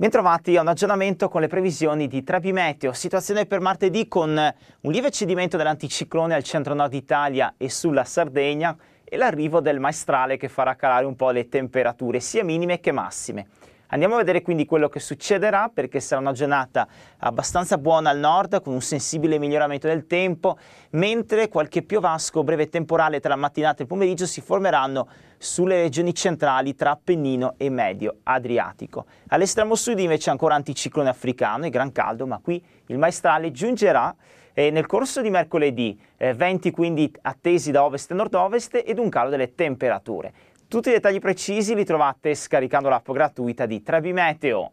Bentrovati a un aggiornamento con le previsioni di Trebi Meteo. Situazione per martedì con un lieve cedimento dell'anticiclone al centro-nord Italia e sulla Sardegna e l'arrivo del maestrale che farà calare un po' le temperature sia minime che massime. Andiamo a vedere quindi quello che succederà perché sarà una giornata abbastanza buona al nord con un sensibile miglioramento del tempo, mentre qualche piovasco breve temporale tra mattinata e pomeriggio si formeranno sulle regioni centrali tra Appennino e Medio Adriatico. All'estremo sud invece ancora anticiclone africano e gran caldo, ma qui il maestrale giungerà eh, nel corso di mercoledì, eh, venti quindi attesi da ovest e nord-ovest ed un calo delle temperature. Tutti i dettagli precisi li trovate scaricando l'app gratuita di Trebi Meteo.